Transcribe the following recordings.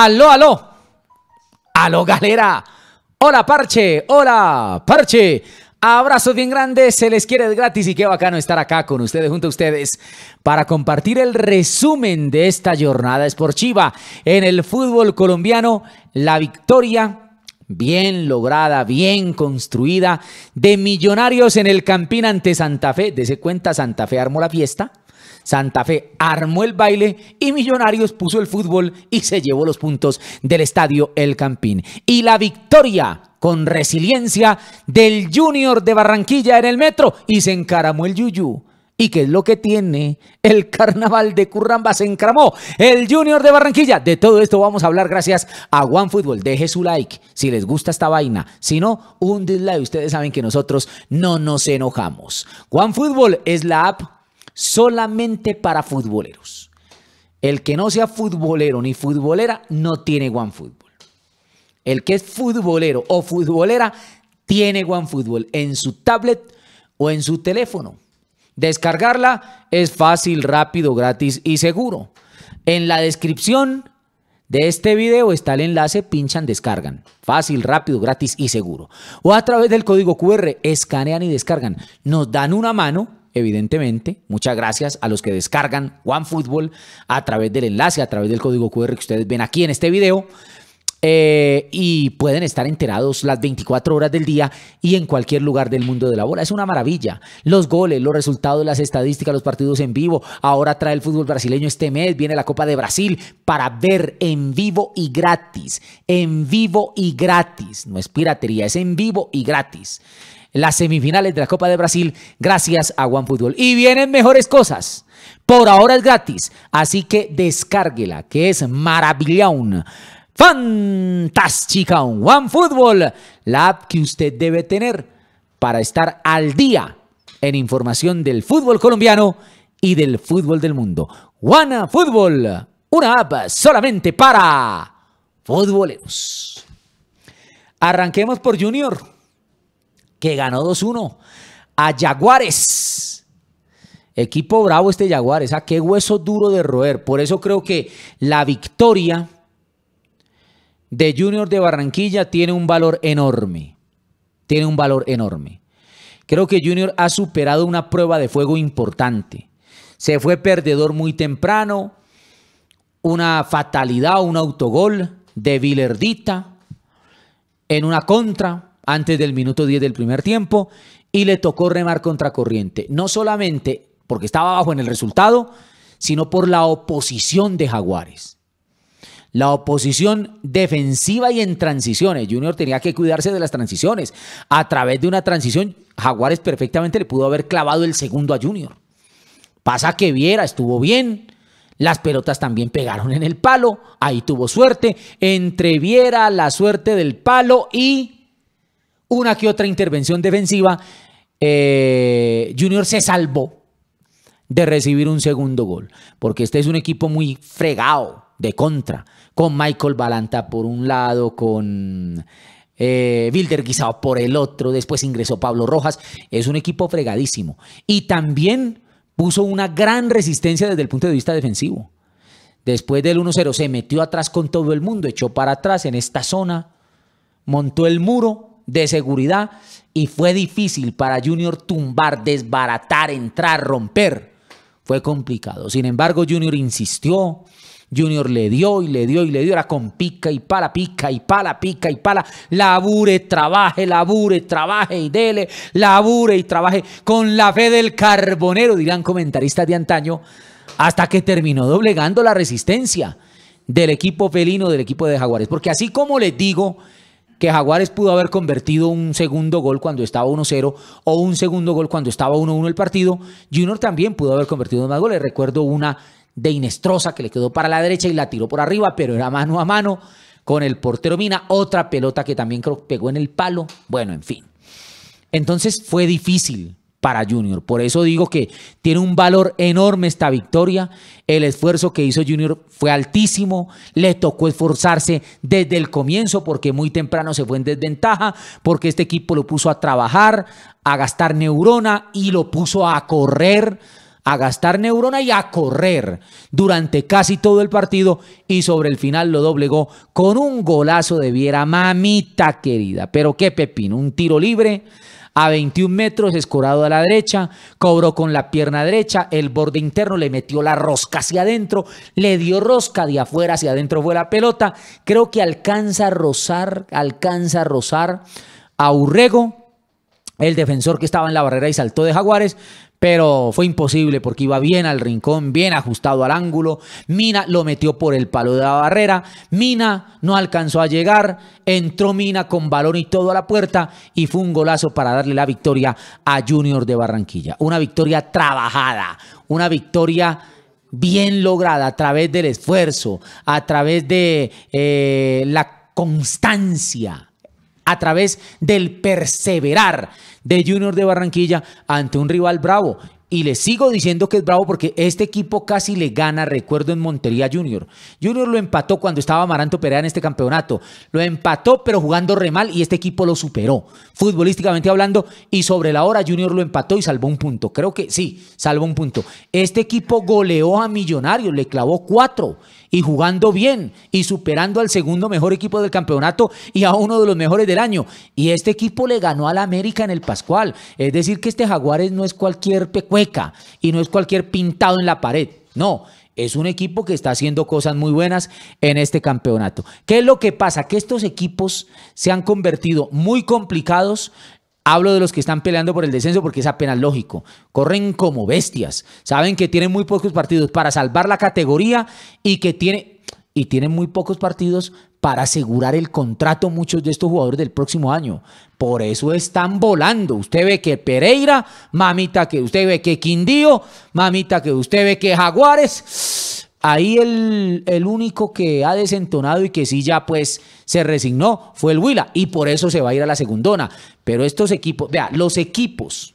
Aló, aló. Aló, galera. Hola, parche. Hola, parche. Abrazos bien grandes, se les quiere gratis y qué bacano estar acá con ustedes, junto a ustedes, para compartir el resumen de esta jornada esportiva en el fútbol colombiano. La victoria bien lograda, bien construida, de Millonarios en el Campín ante Santa Fe. Dese cuenta, Santa Fe armó la fiesta. Santa Fe armó el baile y Millonarios puso el fútbol y se llevó los puntos del estadio El Campín. Y la victoria con resiliencia del Junior de Barranquilla en el metro y se encaramó el Yuyu. ¿Y qué es lo que tiene el carnaval de Curramba? Se encaramó el Junior de Barranquilla. De todo esto vamos a hablar gracias a OneFootball. Deje su like si les gusta esta vaina. Si no, un dislike. Ustedes saben que nosotros no nos enojamos. OneFootball es la app solamente para futboleros. El que no sea futbolero ni futbolera no tiene OneFootball. El que es futbolero o futbolera tiene OneFootball en su tablet o en su teléfono. Descargarla es fácil, rápido, gratis y seguro. En la descripción de este video está el enlace, pinchan, descargan. Fácil, rápido, gratis y seguro. O a través del código QR, escanean y descargan. Nos dan una mano evidentemente. Muchas gracias a los que descargan OneFootball a través del enlace, a través del código QR que ustedes ven aquí en este video. Eh, y pueden estar enterados las 24 horas del día y en cualquier lugar del mundo de la bola. Es una maravilla. Los goles, los resultados, las estadísticas, los partidos en vivo. Ahora trae el fútbol brasileño este mes, viene la Copa de Brasil para ver en vivo y gratis. En vivo y gratis. No es piratería, es en vivo y gratis las semifinales de la Copa de Brasil gracias a OneFootball. Y vienen mejores cosas. Por ahora es gratis, así que descárguela, que es maravillón. Fantástica OneFootball, la app que usted debe tener para estar al día en información del fútbol colombiano y del fútbol del mundo. OneFootball, una app solamente para futboleros. Arranquemos por Junior que ganó 2-1 a Jaguares. Equipo bravo este Jaguares, a ah, qué hueso duro de roer. Por eso creo que la victoria de Junior de Barranquilla tiene un valor enorme. Tiene un valor enorme. Creo que Junior ha superado una prueba de fuego importante. Se fue perdedor muy temprano, una fatalidad, un autogol de Vilerdita en una contra antes del minuto 10 del primer tiempo y le tocó remar contracorriente. No solamente porque estaba bajo en el resultado, sino por la oposición de Jaguares. La oposición defensiva y en transiciones. Junior tenía que cuidarse de las transiciones. A través de una transición, Jaguares perfectamente le pudo haber clavado el segundo a Junior. Pasa que Viera estuvo bien. Las pelotas también pegaron en el palo. Ahí tuvo suerte. Entre Viera, la suerte del palo y una que otra intervención defensiva, eh, Junior se salvó de recibir un segundo gol, porque este es un equipo muy fregado de contra, con Michael Balanta por un lado, con eh, Wilder Guisao por el otro, después ingresó Pablo Rojas, es un equipo fregadísimo. Y también puso una gran resistencia desde el punto de vista defensivo. Después del 1-0 se metió atrás con todo el mundo, echó para atrás en esta zona, montó el muro de seguridad y fue difícil para Junior tumbar, desbaratar, entrar, romper. Fue complicado. Sin embargo, Junior insistió. Junior le dio y le dio y le dio. Era con pica y pala, pica y pala, pica y pala. Labure, trabaje, labure, trabaje y dele. Labure y trabaje con la fe del carbonero, dirán comentaristas de antaño. Hasta que terminó doblegando la resistencia del equipo felino, del equipo de Jaguares. Porque así como les digo que Jaguares pudo haber convertido un segundo gol cuando estaba 1-0 o un segundo gol cuando estaba 1-1 el partido. Junior también pudo haber convertido más goles. Recuerdo una de Inestrosa que le quedó para la derecha y la tiró por arriba, pero era mano a mano con el portero Mina. Otra pelota que también creo pegó en el palo. Bueno, en fin. Entonces fue difícil para Junior. Por eso digo que tiene un valor enorme esta victoria. El esfuerzo que hizo Junior fue altísimo. Le tocó esforzarse desde el comienzo porque muy temprano se fue en desventaja, porque este equipo lo puso a trabajar, a gastar neurona y lo puso a correr a gastar neurona y a correr durante casi todo el partido y sobre el final lo doblegó con un golazo de Viera, mamita querida. Pero qué pepino, un tiro libre a 21 metros, escorado a la derecha, cobró con la pierna derecha, el borde interno le metió la rosca hacia adentro, le dio rosca de afuera hacia adentro fue la pelota. Creo que alcanza a rozar, alcanza a rozar a Urrego, el defensor que estaba en la barrera y saltó de Jaguares, pero fue imposible porque iba bien al rincón, bien ajustado al ángulo. Mina lo metió por el palo de la barrera. Mina no alcanzó a llegar. Entró Mina con balón y todo a la puerta. Y fue un golazo para darle la victoria a Junior de Barranquilla. Una victoria trabajada. Una victoria bien lograda a través del esfuerzo, a través de eh, la constancia a través del perseverar de Junior de Barranquilla ante un rival bravo y le sigo diciendo que es bravo porque este equipo casi le gana, recuerdo, en Montería Junior. Junior lo empató cuando estaba Maranto Perea en este campeonato. Lo empató, pero jugando re mal y este equipo lo superó, futbolísticamente hablando. Y sobre la hora, Junior lo empató y salvó un punto. Creo que sí, salvó un punto. Este equipo goleó a Millonarios, le clavó cuatro y jugando bien y superando al segundo mejor equipo del campeonato y a uno de los mejores del año. Y este equipo le ganó al América en el Pascual. Es decir, que este Jaguares no es cualquier pecado y no es cualquier pintado en la pared. No, es un equipo que está haciendo cosas muy buenas en este campeonato. ¿Qué es lo que pasa? Que estos equipos se han convertido muy complicados. Hablo de los que están peleando por el descenso porque es apenas lógico. Corren como bestias. Saben que tienen muy pocos partidos para salvar la categoría y que tiene y tienen muy pocos partidos para asegurar el contrato muchos de estos jugadores del próximo año. Por eso están volando. Usted ve que Pereira, mamita que usted ve que Quindío, mamita que usted ve que Jaguares. Ahí el, único que ha desentonado y que sí ya pues se resignó fue el Huila y por eso se va a ir a la segundona. Pero estos equipos, vea, los equipos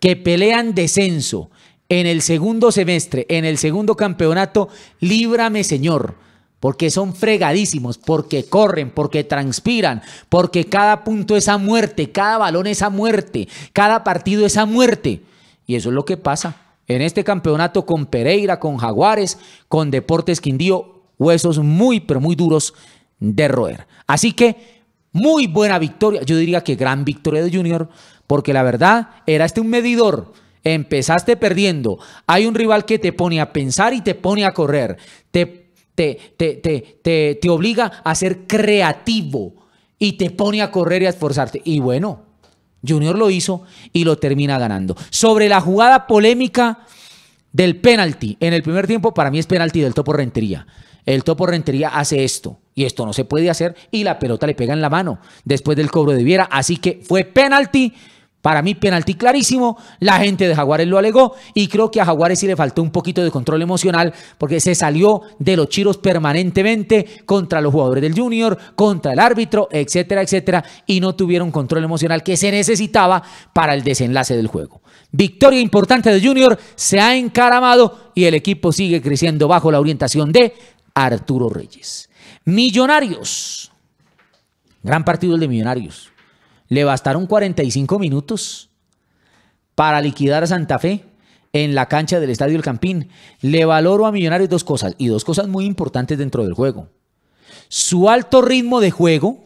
que pelean descenso en el segundo semestre, en el segundo campeonato, líbrame Señor, porque son fregadísimos, porque corren, porque transpiran, porque cada punto es a muerte, cada balón es a muerte, cada partido es a muerte. Y eso es lo que pasa en este campeonato con Pereira, con Jaguares, con Deportes Quindío, huesos muy, pero muy duros de roer. Así que muy buena victoria, yo diría que gran victoria de Junior, porque la verdad era este un medidor Empezaste perdiendo. Hay un rival que te pone a pensar y te pone a correr. Te, te, te, te obliga a ser creativo y te pone a correr y a esforzarte. Y bueno, Junior lo hizo y lo termina ganando. Sobre la jugada polémica del penalti en el primer tiempo, para mí es penalti del Topo Rentería. El Topo Rentería hace esto y esto no se puede hacer y la pelota le pega en la mano después del cobro de Viera. Así que fue penalti para mí, penalti clarísimo. La gente de Jaguares lo alegó y creo que a Jaguares sí le faltó un poquito de control emocional porque se salió de los chiros permanentemente contra los jugadores del Junior, contra el árbitro, etcétera, etcétera, y no tuvieron control emocional que se necesitaba para el desenlace del juego. Victoria importante de Junior, se ha encaramado y el equipo sigue creciendo bajo la orientación de Arturo Reyes. Millonarios. Gran partido el de Millonarios. Le bastaron 45 minutos para liquidar a Santa Fe en la cancha del Estadio El Campín. Le valoro a Millonarios dos cosas, y dos cosas muy importantes dentro del juego. Su alto ritmo de juego,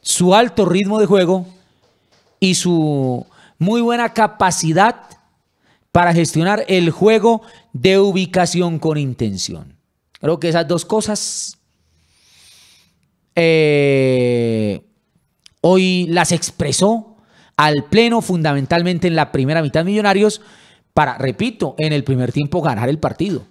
su alto ritmo de juego y su muy buena capacidad para gestionar el juego de ubicación con intención. Creo que esas dos cosas eh, Hoy las expresó al pleno fundamentalmente en la primera mitad Millonarios para, repito, en el primer tiempo ganar el partido.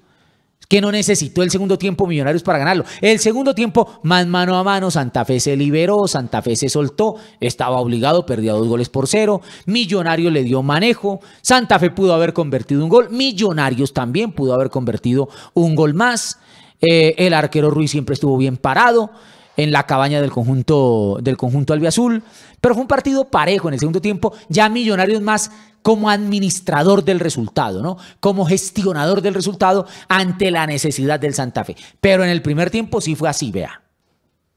Que no necesitó el segundo tiempo Millonarios para ganarlo. El segundo tiempo, más mano a mano, Santa Fe se liberó, Santa Fe se soltó, estaba obligado, perdía dos goles por cero. Millonarios le dio manejo, Santa Fe pudo haber convertido un gol, Millonarios también pudo haber convertido un gol más. Eh, el arquero Ruiz siempre estuvo bien parado en la cabaña del conjunto, del conjunto albiazul. Pero fue un partido parejo en el segundo tiempo, ya Millonarios más como administrador del resultado, ¿no? Como gestionador del resultado ante la necesidad del Santa Fe. Pero en el primer tiempo sí fue así, vea.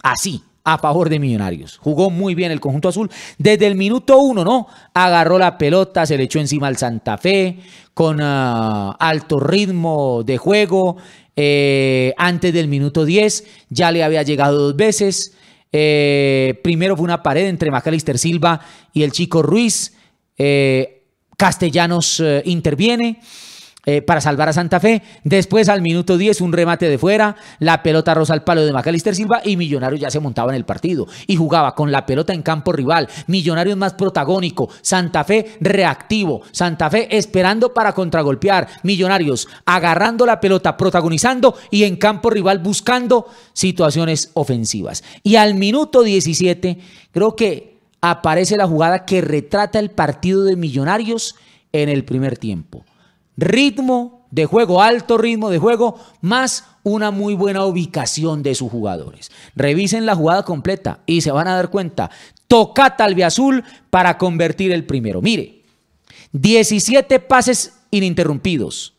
Así, a favor de Millonarios. Jugó muy bien el conjunto azul. Desde el minuto uno, ¿no? Agarró la pelota, se le echó encima al Santa Fe, con ah, alto ritmo de juego, eh, antes del minuto 10, ya le había llegado dos veces. Eh, primero fue una pared entre Macalister Silva y el chico Ruiz. Eh, Castellanos interviene. Eh, para salvar a Santa Fe. Después al minuto 10 un remate de fuera, la pelota rosa al palo de Macalister Silva y Millonarios ya se montaba en el partido y jugaba con la pelota en campo rival. Millonarios más protagónico, Santa Fe reactivo, Santa Fe esperando para contragolpear, Millonarios agarrando la pelota, protagonizando y en campo rival buscando situaciones ofensivas. Y al minuto 17 creo que aparece la jugada que retrata el partido de Millonarios en el primer tiempo ritmo de juego, alto ritmo de juego, más una muy buena ubicación de sus jugadores. Revisen la jugada completa y se van a dar cuenta. Tocata al Azul para convertir el primero. Mire, 17 pases ininterrumpidos,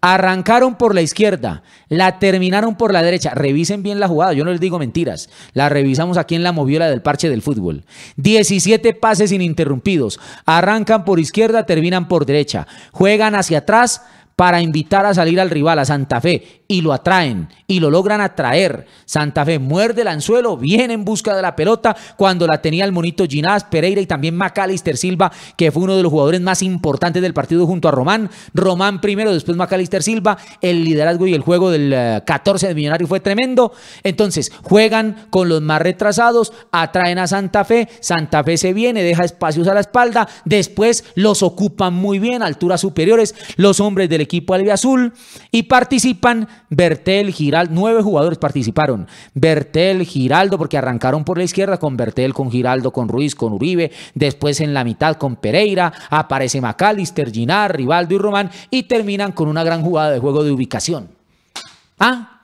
Arrancaron por la izquierda, la terminaron por la derecha. Revisen bien la jugada, yo no les digo mentiras. La revisamos aquí en la moviola del parche del fútbol. 17 pases ininterrumpidos. Arrancan por izquierda, terminan por derecha. Juegan hacia atrás, para invitar a salir al rival, a Santa Fe, y lo atraen, y lo logran atraer. Santa Fe muerde el anzuelo, viene en busca de la pelota cuando la tenía el monito Ginás, Pereira y también Macalister Silva, que fue uno de los jugadores más importantes del partido junto a Román. Román primero, después Macalister Silva. El liderazgo y el juego del 14 eh, de Millonario fue tremendo. Entonces, juegan con los más retrasados, atraen a Santa Fe, Santa Fe se viene, deja espacios a la espalda, después los ocupan muy bien, alturas superiores, los hombres del equipo equipo azul y participan Bertel, Giraldo, nueve jugadores participaron, Bertel, Giraldo, porque arrancaron por la izquierda con Bertel, con Giraldo, con Ruiz, con Uribe, después en la mitad con Pereira, aparece Macalister, Ginar, Rivaldo y Román y terminan con una gran jugada de juego de ubicación. Ah,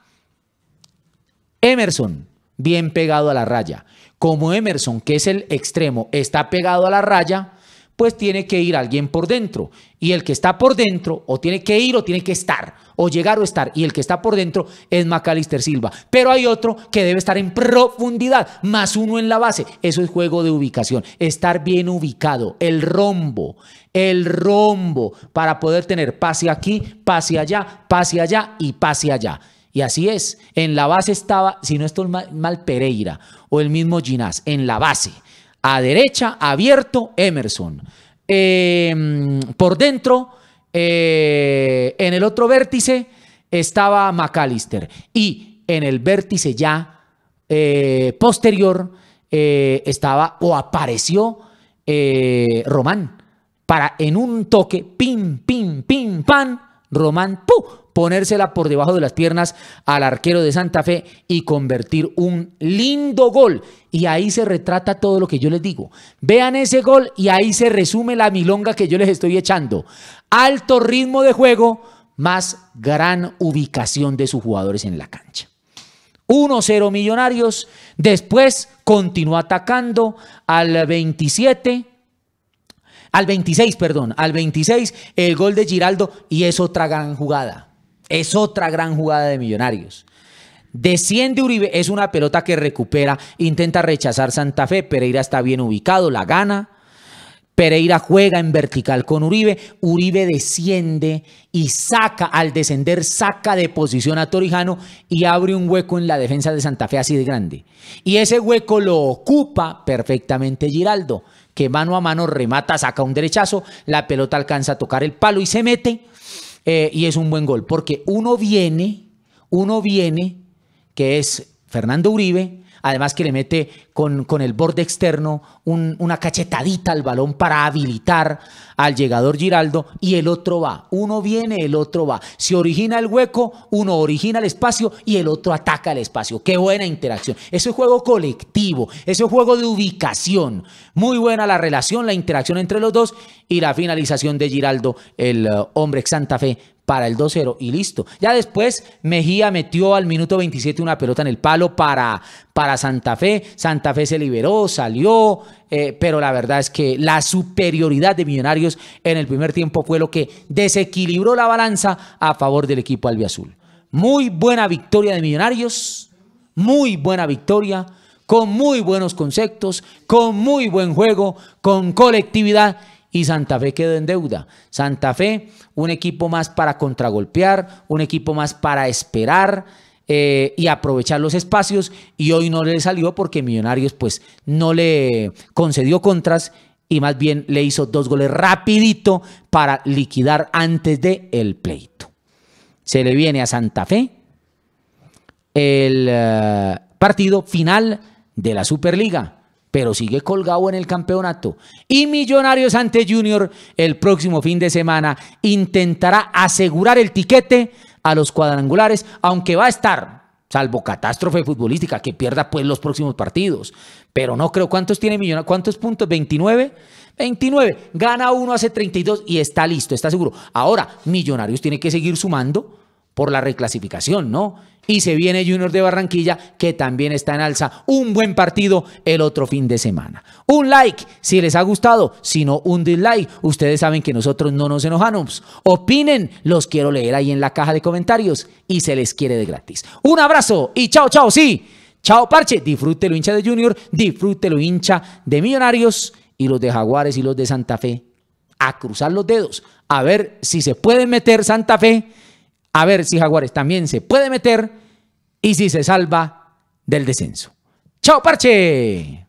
Emerson, bien pegado a la raya. Como Emerson, que es el extremo, está pegado a la raya, pues tiene que ir alguien por dentro. Y el que está por dentro, o tiene que ir o tiene que estar, o llegar o estar. Y el que está por dentro es Macalister Silva. Pero hay otro que debe estar en profundidad, más uno en la base. Eso es juego de ubicación. Estar bien ubicado, el rombo, el rombo, para poder tener pase aquí, pase allá, pase allá y pase allá. Y así es. En la base estaba, si no estoy mal, mal Pereira o el mismo Ginás, en la base a derecha, abierto, Emerson. Em, por dentro, eh, en el otro vértice estaba McAllister. Y en el vértice ya eh, posterior eh, estaba o apareció Román. Para en un toque, pim, pim, pim, pan, Román, ¡pum! ponérsela por debajo de las piernas al arquero de Santa Fe y convertir un lindo gol. Y ahí se retrata todo lo que yo les digo. Vean ese gol y ahí se resume la milonga que yo les estoy echando. Alto ritmo de juego más gran ubicación de sus jugadores en la cancha. 1-0 Millonarios, después continúa atacando al 27 al 26, perdón, al 26, el gol de Giraldo y es otra gran jugada. Es otra gran jugada de Millonarios. Desciende Uribe, es una pelota que recupera, intenta rechazar Santa Fe, Pereira está bien ubicado, la gana. Pereira juega en vertical con Uribe, Uribe desciende y saca, al descender saca de posición a Torijano y abre un hueco en la defensa de Santa Fe así de grande. Y ese hueco lo ocupa perfectamente Giraldo, que mano a mano remata, saca un derechazo, la pelota alcanza a tocar el palo y se mete eh, y es un buen gol, porque uno viene, uno viene, que es Fernando Uribe, Además que le mete con, con el borde externo una cachetadita al balón para habilitar al llegador Giraldo y el otro va. Uno viene, el otro va. Se origina el hueco, uno origina el espacio y el otro ataca el espacio. Qué buena interacción. Ese juego colectivo, ese juego de ubicación. Muy buena la relación, la interacción entre los dos y la finalización de Giraldo, el eh, hombre Santa Fe, para el 2-0 y listo. Ya después Mejía metió al minuto 27 una pelota en el palo para, para Santa Fe. Santa Fe se liberó, salió, eh, pero la verdad es que la superioridad de Millonarios en el primer tiempo fue lo que desequilibró la balanza a favor del equipo albiazul. Muy buena victoria de Millonarios, muy buena victoria, con muy buenos conceptos, con muy buen juego, con colectividad y Santa Fe quedó en deuda. Santa Fe, un equipo más para contragolpear, un equipo más para esperar eh, y aprovechar los espacios y hoy no le salió porque Millonarios pues no le concedió contras y más bien le hizo dos goles rapidito para liquidar antes de el pleito. Se le viene a Santa Fe el eh, partido final de la Superliga pero sigue colgado en el campeonato. Y Millonarios ante Junior el próximo fin de semana intentará asegurar el tiquete a los cuadrangulares, aunque va a estar, salvo catástrofe futbolística, que pierda pues los próximos partidos. Pero no creo, ¿cuántos tiene Millonarios? ¿Cuántos puntos? ¿29? 29. Gana uno, hace 32 y está listo, está seguro. Ahora, Millonarios tiene que seguir sumando por la reclasificación, ¿no? Y se viene Junior de Barranquilla, que también está en alza. Un buen partido el otro fin de semana. Un like si les ha gustado, si no, un dislike. Ustedes saben que nosotros no nos enojamos. Opinen, los quiero leer ahí en la caja de comentarios y se les quiere de gratis. Un abrazo y chao, chao, sí. Chao, parche. Disfrútelo, hincha de Junior. Disfrútelo, hincha de Millonarios y los de Jaguares y los de Santa Fe. A cruzar los dedos. A ver si se pueden meter Santa Fe a ver si Jaguares también se puede meter y si se salva del descenso. ¡Chao, parche!